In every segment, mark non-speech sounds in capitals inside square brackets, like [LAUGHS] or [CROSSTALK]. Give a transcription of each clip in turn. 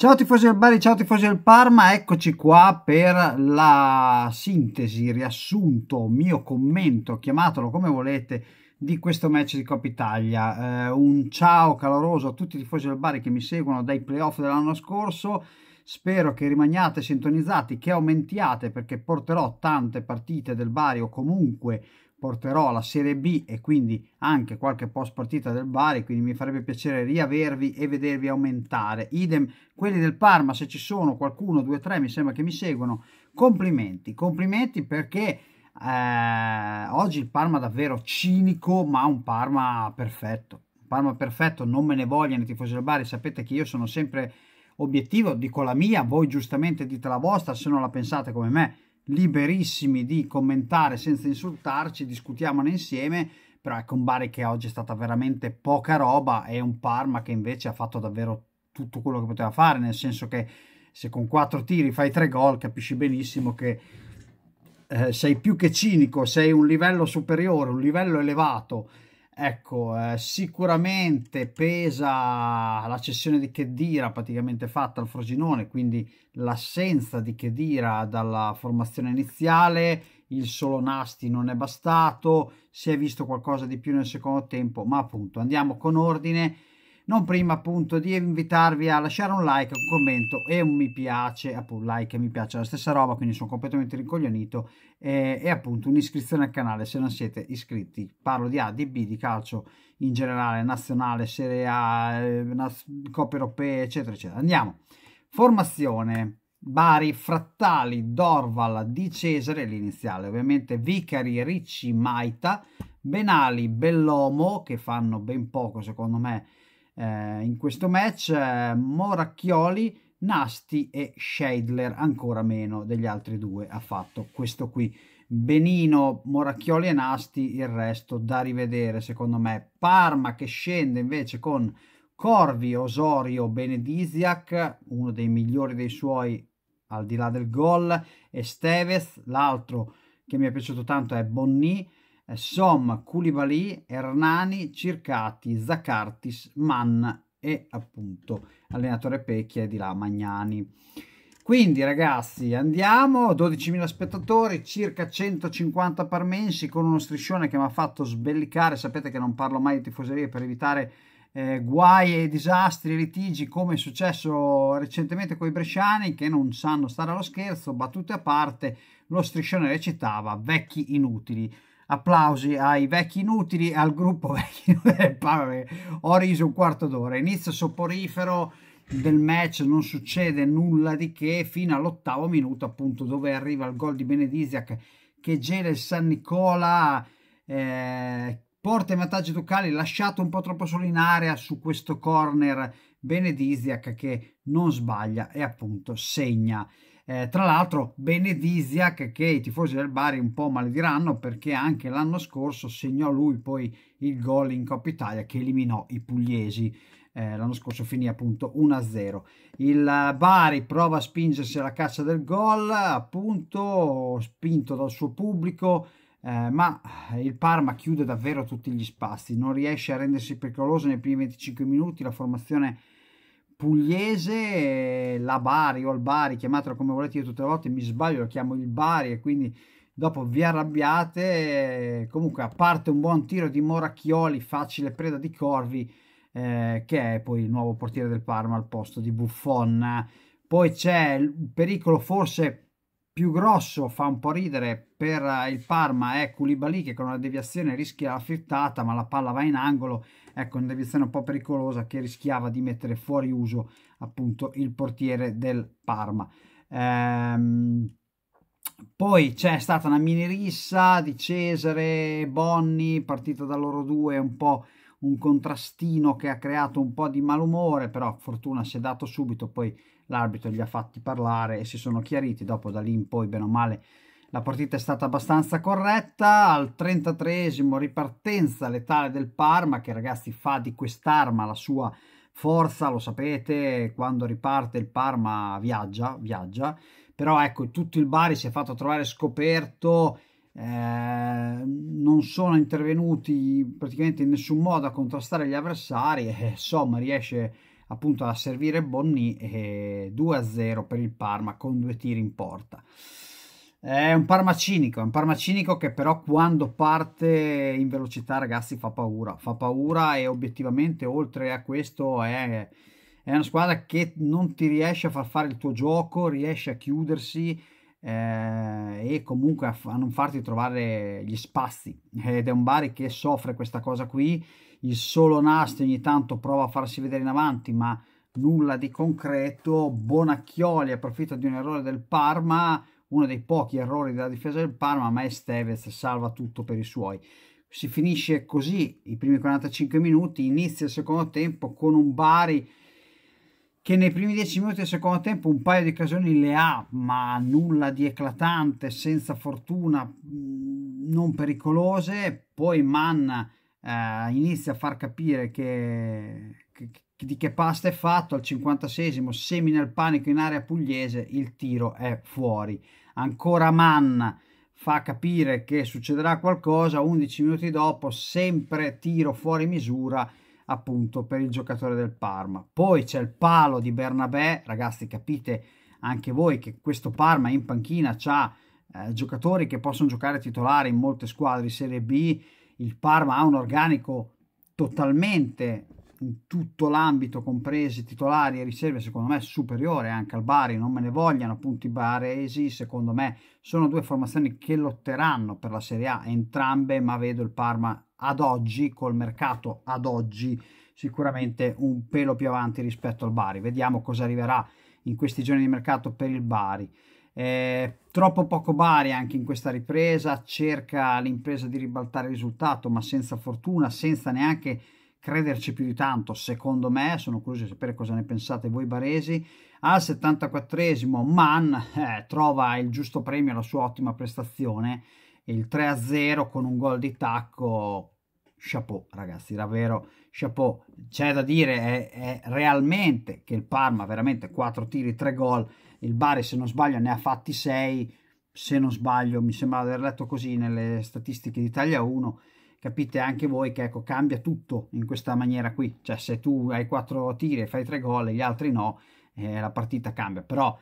Ciao tifosi del Bari, ciao tifosi del Parma, eccoci qua per la sintesi, riassunto, mio commento, chiamatelo come volete, di questo match di Coppa Italia. Eh, un ciao caloroso a tutti i tifosi del Bari che mi seguono dai playoff dell'anno scorso Spero che rimaniate sintonizzati, che aumentiate perché porterò tante partite del Bari o comunque porterò la Serie B e quindi anche qualche post partita del Bari, quindi mi farebbe piacere riavervi e vedervi aumentare. Idem quelli del Parma, se ci sono qualcuno, due o tre, mi sembra che mi seguono. Complimenti, complimenti perché eh, oggi il Parma davvero cinico, ma un Parma perfetto. Parma perfetto, non me ne vogliono i tifosi del Bari, sapete che io sono sempre obiettivo, dico la mia, voi giustamente dite la vostra, se non la pensate come me, liberissimi di commentare senza insultarci, discutiamone insieme, però ecco un Bari che oggi è stata veramente poca roba e un Parma che invece ha fatto davvero tutto quello che poteva fare, nel senso che se con quattro tiri fai tre gol capisci benissimo che eh, sei più che cinico, sei un livello superiore, un livello elevato Ecco, eh, sicuramente pesa la cessione di Kedira praticamente fatta al Frosinone, quindi l'assenza di Kedira dalla formazione iniziale, il solo Nasti non è bastato, si è visto qualcosa di più nel secondo tempo, ma appunto andiamo con ordine non prima appunto di invitarvi a lasciare un like, un commento e un mi piace, appunto like e mi piace la stessa roba, quindi sono completamente rincoglionito e, eh, e appunto un'iscrizione al canale se non siete iscritti, parlo di A, di B, di calcio in generale, nazionale, Serie A, eh, Coppe Europee eccetera eccetera. Andiamo, formazione. Bari, Frattali, Dorval, Di Cesare, l'iniziale ovviamente, Vicari, Ricci, Maita, Benali, Bellomo, che fanno ben poco secondo me eh, in questo match eh, Moracchioli, Nasti e Scheidler ancora meno degli altri due ha fatto questo qui. Benino, Moracchioli e Nasti, il resto da rivedere secondo me. Parma che scende invece con Corvi, Osorio, Benediziak uno dei migliori dei suoi al di là del gol, e Stevez, l'altro che mi è piaciuto tanto è Bonny Som, Koulibaly, Hernani, Circati, Zacartis, Mann e appunto allenatore Pecchia e di là Magnani. Quindi ragazzi andiamo, 12.000 spettatori, circa 150 parmensi con uno striscione che mi ha fatto sbellicare, sapete che non parlo mai di tifoserie per evitare eh, guai e disastri e litigi come è successo recentemente con i bresciani che non sanno stare allo scherzo, battute a parte, lo striscione recitava vecchi inutili applausi ai vecchi inutili e al gruppo [LAUGHS] vecchi inutili. Eh, ho riso un quarto d'ora. Inizio soporifero del match, non succede nulla di che fino all'ottavo minuto, appunto, dove arriva il gol di Benedisiac che gela il San Nicola. Eh, porta in vantaggio Ducali, lasciato un po' troppo solo in area su questo corner Benedisiac che non sbaglia e appunto segna. Eh, tra l'altro Benedisiac che i tifosi del Bari un po' malediranno perché anche l'anno scorso segnò lui poi il gol in Coppa Italia che eliminò i pugliesi. Eh, l'anno scorso finì appunto 1-0. Il Bari prova a spingersi alla caccia del gol, appunto spinto dal suo pubblico. Eh, ma il Parma chiude davvero tutti gli spazi, non riesce a rendersi pericoloso nei primi 25 minuti, la formazione pugliese, eh, la Bari o il Bari, chiamatelo come volete, io tutte le volte mi sbaglio, lo chiamo il Bari e quindi dopo vi arrabbiate. Eh, comunque, a parte un buon tiro di Moracchioli, facile preda di Corvi, eh, che è poi il nuovo portiere del Parma al posto di Buffon. Poi c'è il pericolo forse più grosso, fa un po' ridere, per il Parma è Koulibaly che con una deviazione rischia la frittata, ma la palla va in angolo ecco deviazione un po' pericolosa che rischiava di mettere fuori uso appunto il portiere del Parma. Ehm, poi c'è stata una mini rissa di Cesare e Bonni, partita da loro due, un po' un contrastino che ha creato un po' di malumore, però Fortuna si è dato subito, poi l'arbitro gli ha fatti parlare e si sono chiariti, dopo da lì in poi bene o male la partita è stata abbastanza corretta, al 33esimo ripartenza letale del Parma che ragazzi fa di quest'arma la sua forza, lo sapete, quando riparte il Parma viaggia, viaggia, però ecco tutto il Bari si è fatto trovare scoperto, eh, non sono intervenuti praticamente in nessun modo a contrastare gli avversari e insomma riesce appunto a servire Bonni e 2-0 per il Parma con due tiri in porta. È un parmacinico, è un parmacinico che però quando parte in velocità ragazzi fa paura, fa paura e obiettivamente oltre a questo è, è una squadra che non ti riesce a far fare il tuo gioco, riesce a chiudersi eh, e comunque a, a, non farti trovare gli spazi ed è un Bari che soffre questa cosa qui, il solo Nasti ogni tanto prova a farsi vedere in avanti ma nulla di concreto, Bonacchioli approfitta di un errore del Parma uno dei pochi errori della difesa del Parma, ma Estevez salva tutto per i suoi. Si finisce così i primi 45 minuti, inizia il secondo tempo con un Bari che nei primi 10 minuti del secondo tempo un paio di occasioni le ha, ma nulla di eclatante, senza fortuna, mm, non pericolose. Poi Mann eh, inizia a far capire che, che, di che pasta è fatto, al 56 esimo semina il panico in area pugliese, il tiro è fuori. Ancora Manna fa capire che succederà qualcosa, 11 minuti dopo sempre tiro fuori misura appunto per il giocatore del Parma. Poi c'è il palo di Bernabé, ragazzi capite anche voi che questo Parma in panchina ha eh, giocatori che possono giocare titolari in molte squadre di Serie B, il Parma ha un organico totalmente in tutto l'ambito, compresi titolari e riserve, secondo me è superiore anche al Bari, non me ne vogliano, appunto i baresi, secondo me sono due formazioni che lotteranno per la Serie A entrambe, ma vedo il Parma ad oggi, col mercato ad oggi, sicuramente un pelo più avanti rispetto al Bari. Vediamo cosa arriverà in questi giorni di mercato per il Bari. Eh, troppo poco Bari anche in questa ripresa, cerca l'impresa di ribaltare il risultato, ma senza fortuna, senza neanche crederci più di tanto, secondo me, sono curioso di sapere cosa ne pensate voi baresi. Al 74esimo Mann eh, trova il giusto premio alla sua ottima prestazione, il 3-0 con un gol di tacco, chapeau ragazzi, davvero chapeau. C'è da dire, è, è realmente che il Parma, veramente 4 tiri, 3 gol, il Bari se non sbaglio ne ha fatti 6, se non sbaglio mi sembra aver letto così nelle statistiche di Italia 1, capite anche voi che ecco, cambia tutto in questa maniera qui, cioè se tu hai quattro tiri e fai tre gol e gli altri no, eh, la partita cambia, però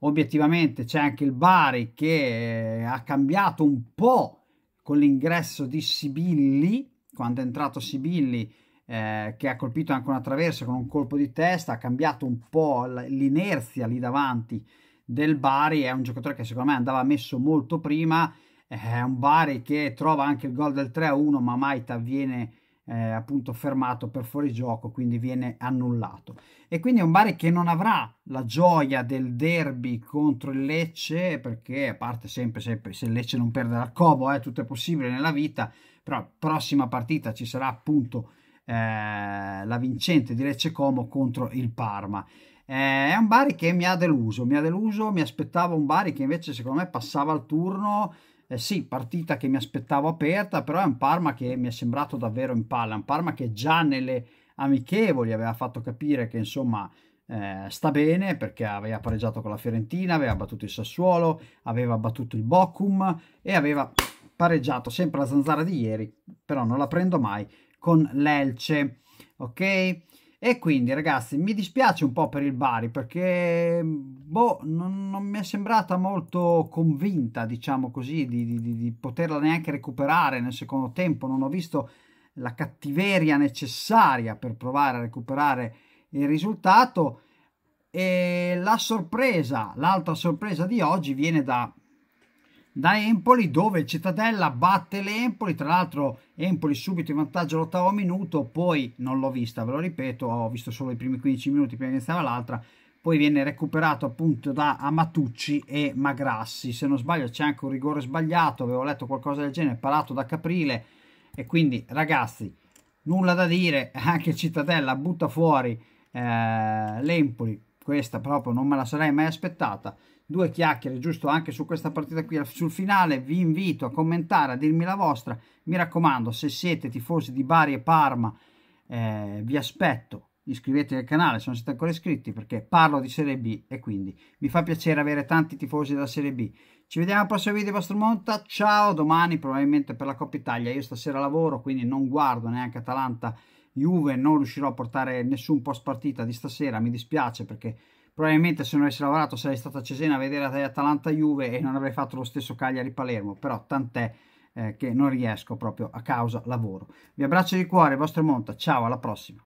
obiettivamente c'è anche il Bari che eh, ha cambiato un po' con l'ingresso di Sibilli, quando è entrato Sibilli eh, che ha colpito anche una traversa con un colpo di testa, ha cambiato un po' l'inerzia lì davanti del Bari, è un giocatore che secondo me andava messo molto prima, eh, è un Bari che trova anche il gol del 3-1 ma Maita viene eh, appunto fermato per fuorigioco quindi viene annullato e quindi è un Bari che non avrà la gioia del derby contro il Lecce perché a parte sempre, sempre se il Lecce non perde la Covo eh, tutto è possibile nella vita però prossima partita ci sarà appunto eh, la vincente di Lecce Como contro il Parma eh, è un Bari che mi ha deluso mi ha deluso mi aspettavo un Bari che invece secondo me passava il turno eh sì, partita che mi aspettavo aperta, però è un Parma che mi è sembrato davvero in palla, un Parma che già nelle amichevoli aveva fatto capire che insomma eh, sta bene perché aveva pareggiato con la Fiorentina, aveva battuto il Sassuolo, aveva battuto il Bochum e aveva pareggiato sempre la zanzara di ieri, però non la prendo mai, con l'Elce, ok? E quindi ragazzi mi dispiace un po' per il Bari perché boh, non, non mi è sembrata molto convinta, diciamo così, di, di, di poterla neanche recuperare nel secondo tempo. Non ho visto la cattiveria necessaria per provare a recuperare il risultato. E la sorpresa, l'altra sorpresa di oggi viene da da Empoli dove il Cittadella batte l'Empoli, tra l'altro Empoli subito in vantaggio all'ottavo minuto, poi non l'ho vista, ve lo ripeto, ho visto solo i primi 15 minuti prima che iniziava l'altra, poi viene recuperato appunto da Amatucci e Magrassi, se non sbaglio c'è anche un rigore sbagliato, avevo letto qualcosa del genere, parato da Caprile e quindi ragazzi nulla da dire, [LAUGHS] anche Cittadella butta fuori eh, l'Empoli, questa proprio non me la sarei mai aspettata, due chiacchiere giusto anche su questa partita qui sul finale vi invito a commentare a dirmi la vostra mi raccomando se siete tifosi di Bari e Parma eh, vi aspetto iscrivetevi al canale se non siete ancora iscritti perché parlo di Serie B e quindi mi fa piacere avere tanti tifosi della Serie B ci vediamo al prossimo video vostro Monta ciao domani probabilmente per la Coppa Italia io stasera lavoro quindi non guardo neanche Atalanta Juve non riuscirò a portare nessun post partita di stasera mi dispiace perché probabilmente se non avessi lavorato sarei stato a Cesena a vedere Atalanta-Juve e non avrei fatto lo stesso Cagliari-Palermo, però tant'è eh, che non riesco proprio a causa lavoro. Vi abbraccio di cuore, vostro Monta, ciao, alla prossima!